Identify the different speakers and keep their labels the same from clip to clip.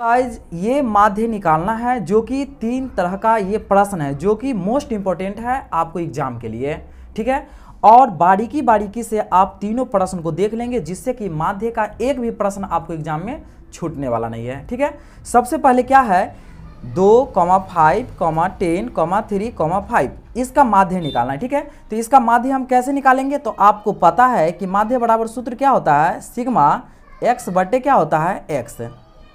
Speaker 1: guys ये माध्य निकालना है जो कि तीन तरह का ये प्रश्न है जो कि मोस्ट इंपॉर्टेंट है आपको एग्जाम के लिए ठीक है और बारीकी बारीकी से आप तीनों प्रश्न को देख लेंगे जिससे कि माध्य का एक भी प्रश्न आपको एग्जाम में छूटने वाला नहीं है ठीक है सबसे पहले क्या है दो comma five comma ten comma three comma five इसका माध्य निकालना है ठीक है तो इसका माध्य हम कैसे निकालेंगे तो आपको पता है कि माध्य बराबर सूत्र क्या होता है सिग्मा एक्स बटे क्या होता है एक्स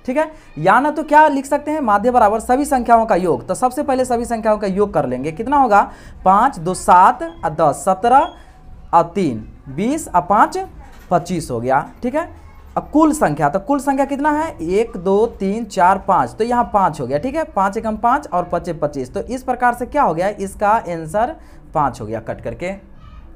Speaker 1: ठीक है या ना तो क्या लिख सकते हैं माध्य बराबर सभी संख्याओं का योग तो सबसे पहले सभी संख्याओं का योग कर लेंगे कितना होगा पाँच दो सात और दस सत्रह और तीन बीस और पाँच पच्चीस हो गया ठीक है अब कुल संख्या तो कुल संख्या कितना है एक दो तीन चार पाँच तो यहाँ पाँच हो गया ठीक है पाँच एकम पाँच और पच्चीस पच्चीस तो इस प्रकार से क्या हो गया इसका आंसर पाँच हो गया कट करके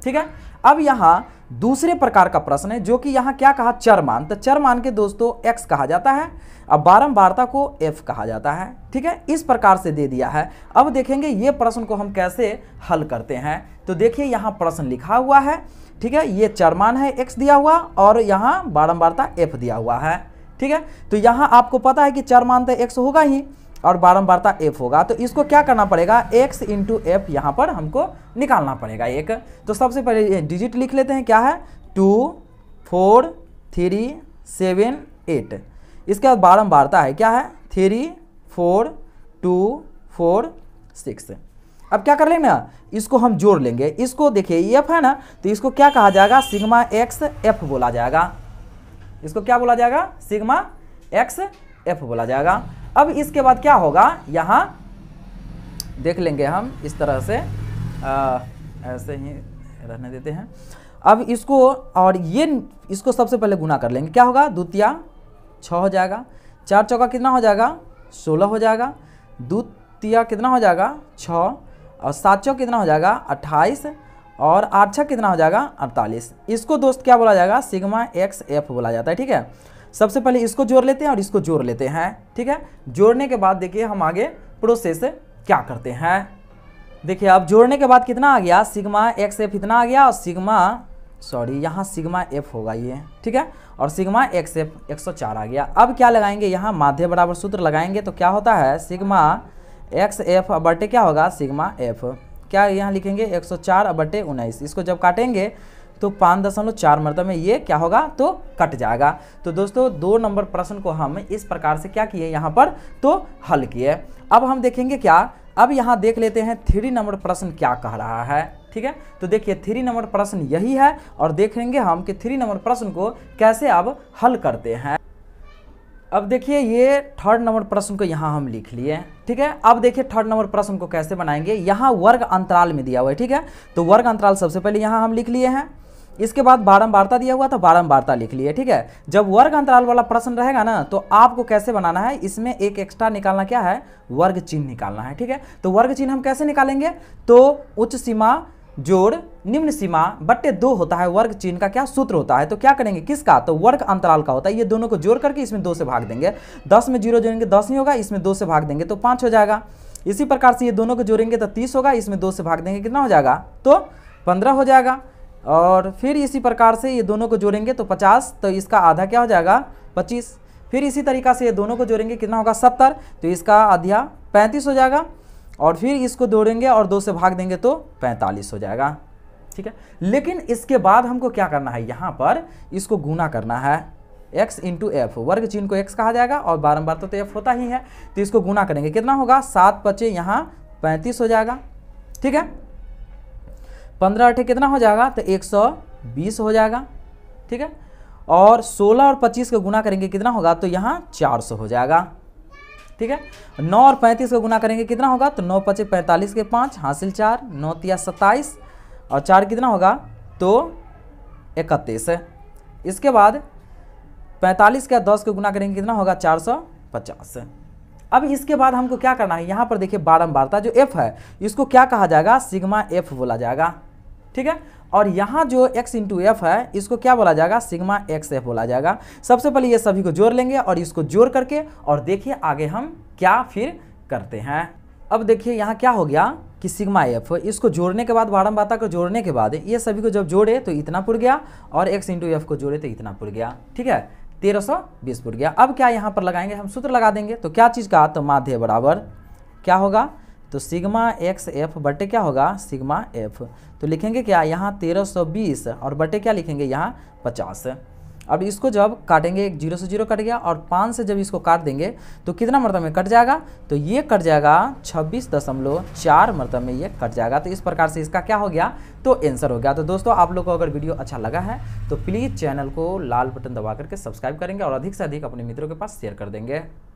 Speaker 1: ठीक है अब यहाँ दूसरे प्रकार का प्रश्न है जो कि यहाँ क्या कहा चरमान तो चरमान के दोस्तों एक्स कहा जाता है अब बारंबारता को एफ कहा जाता है ठीक है इस प्रकार से दे दिया है अब देखेंगे ये प्रश्न को हम कैसे हल करते हैं तो देखिए यहाँ प्रश्न लिखा हुआ है ठीक है ये चरमान है एक्स दिया हुआ और यहाँ बारंबारता एफ दिया हुआ है ठीक है तो यहाँ आपको पता है कि चरमान तो एक्स होगा ही और बारंबारता एफ होगा तो इसको क्या करना पड़ेगा एक्स इंटू एफ यहाँ पर हमको निकालना पड़ेगा एक तो सबसे पहले डिजिट लिख लेते हैं क्या है two four three seven eight इसके बाद बारंबारता है क्या है three four two four six अब क्या कर लेंगे ना इसको हम जोड़ लेंगे इसको देखिए एफ है ना तो इसको क्या कहा जाएगा सिग्मा एक्स एफ बोला जाएगा इसको क्या बोला जाएगा सिग्मा एक्स एफ बोला जाएगा अब इसके बाद क्या होगा यहाँ देख लेंगे हम इस तरह से आ, ऐसे ही रहने देते हैं अब इसको और ये इसको सबसे पहले गुना कर लेंगे क्या होगा द्वितीय छः हो जाएगा चार चौका कितना हो जाएगा सोलह हो जाएगा द्वितीय कितना हो जाएगा छः और सात चौक कितना हो जाएगा अट्ठाईस और आठ छः कितना हो जाएगा अड़तालीस इसको दोस्त क्या बोला जाएगा सिग्मा एक्स एफ बोला जाता है ठीक है सबसे पहले इसको जोड़ लेते हैं और इसको जोड़ लेते हैं ठीक है जोड़ने के बाद देखिए हम आगे प्रोसेस क्या करते हैं देखिए अब जोड़ने के बाद कितना आ गया सिग्मा एक्स एफ इतना आ गया और सिग्मा सॉरी यहाँ सिग्मा एफ होगा ये ठीक है और सिग्मा एक्स एफ एक सौ चार आ गया अब क्या लगाएंगे यहाँ माध्य बराबर सूत्र लगाएंगे तो क्या होता है सिग्मा एक्स एफ बटे क्या होगा सिग्मा एफ क्या यहाँ लिखेंगे एक सौ चार बटे उन्नीस इसको जब काटेंगे तो पाँच दशमलव चार मरता में ये क्या होगा तो कट जाएगा तो दोस्तों दो नंबर प्रश्न को हम इस प्रकार से क्या किए यहाँ पर तो हल किए अब हम देखेंगे क्या अब यहाँ देख लेते हैं थ्री नंबर प्रश्न क्या कह रहा है ठीक है तो देखिए थ्री नंबर प्रश्न यही है और देखेंगे हम कि थ्री नंबर प्रश्न को कैसे अब हल करते हैं अब देखिए ये थर्ड नंबर प्रश्न को यहाँ हम लिख लिए ठीक है अब देखिए थर्ड नंबर प्रश्न को कैसे बनाएंगे यहाँ वर्ग अंतराल में दिया हुआ है ठीक है तो वर्ग अंतराल सबसे पहले यहाँ हम लिख लिए हैं इसके बाद बारंबारता दिया हुआ तो बारंबारता लिख लिए ठीक है जब वर्ग अंतराल वाला प्रश्न रहेगा ना तो आपको कैसे बनाना है इसमें एक एक्स्ट्रा निकालना क्या है वर्ग चिन्ह निकालना है ठीक है तो वर्ग चिन्ह हम कैसे निकालेंगे तो उच्च सीमा जोड़ निम्न सीमा बट्टे दो होता है वर्ग चिन्ह का क्या सूत्र होता है तो क्या करेंगे किसका तो वर्ग अंतराल का होता है ये दोनों को जोड़ करके इसमें दो से भाग देंगे दस में जीरो जोड़ेंगे दस नहीं होगा इसमें दो से भाग देंगे तो पाँच हो जाएगा इसी प्रकार से ये दोनों को जोड़ेंगे तो तीस होगा इसमें दो से भाग देंगे कितना हो जाएगा तो पंद्रह हो जाएगा और फिर इसी प्रकार से ये दोनों को जोड़ेंगे तो पचास तो इसका आधा क्या हो जाएगा पच्चीस फिर इसी तरीका से ये दोनों को जोड़ेंगे कितना होगा सत्तर तो इसका आधा पैंतीस हो जाएगा और फिर इसको जोड़ेंगे और दो से भाग देंगे तो पैंतालीस हो जाएगा ठीक है लेकिन इसके बाद हमको क्या करना है यहाँ पर इसको गुना करना है एक्स इंटू एफ वर्ग चिन्ह को एक्स कहा जाएगा और बारम्बार तो, तो होता ही है तो इसको गुना करेंगे कितना होगा सात पचे यहाँ पैंतीस हो जाएगा ठीक है पंद्रह अठे कितना हो जाएगा तो एक सौ बीस हो जाएगा ठीक है और सोलह और पच्चीस का गुना करेंगे कितना होगा तो यहाँ चार सौ हो जाएगा ठीक है नौ और पैंतीस का गुना करेंगे कितना होगा तो नौ पच्चीस पैंतालीस के पाँच हासिल चार नौ तिया सत्ताईस और चार कितना होगा तो इकतीस इसके बाद पैंतालीस का दस का गुना करेंगे कितना होगा चार सौ पचास अब इसके बाद हमको क्या करना है यहाँ पर देखिए बारम्बारता जो एफ है इसको क्या कहा जाएगा सिग्मा एफ बोला जाएगा ठीक है और यहाँ जो x इंटू एफ है इसको क्या बोला जाएगा सिग्मा एक्स एफ बोला जाएगा सबसे पहले ये सभी को जोड़ लेंगे और इसको जोड़ करके और देखिए आगे हम क्या फिर करते हैं अब देखिए यहाँ क्या हो गया कि सिग्मा एफ इसको जोड़ने के बाद बारम बाता को जोड़ने के बाद ये सभी को जब जोड़े तो इतना पुर गया और x इंटू एफ को जोड़े तो इतना पुर गया ठीक है तेरह सौ बीस पुर गया अब क्या यहाँ पर लगाएंगे हम सूत्र लगा देंगे तो क्या चीज़ का तो माध्य बराबर क्या होगा तो सिग्मा एक्स एफ बटे क्या होगा सिग्मा एफ तो लिखेंगे क्या यहाँ तेरह सौ बीस और बटे क्या लिखेंगे यहाँ पचास अब इसको जब काटेंगे एक जीरो से जीरो कट गया और पाँच से जब इसको काट देंगे तो कितना मरतब में कट जाएगा तो ये कट जाएगा छब्बीस दशमलव चार मरतब में ये कट जाएगा तो इस प्रकार से इसका क्या हो गया तो आंसर हो गया तो दोस्तों आप लोग को अगर वीडियो अच्छा लगा है तो प्लीज़ चैनल को लाल बटन दबा करके सब्सक्राइब करेंगे और अधिक से अधिक अपने मित्रों के पास शेयर कर देंगे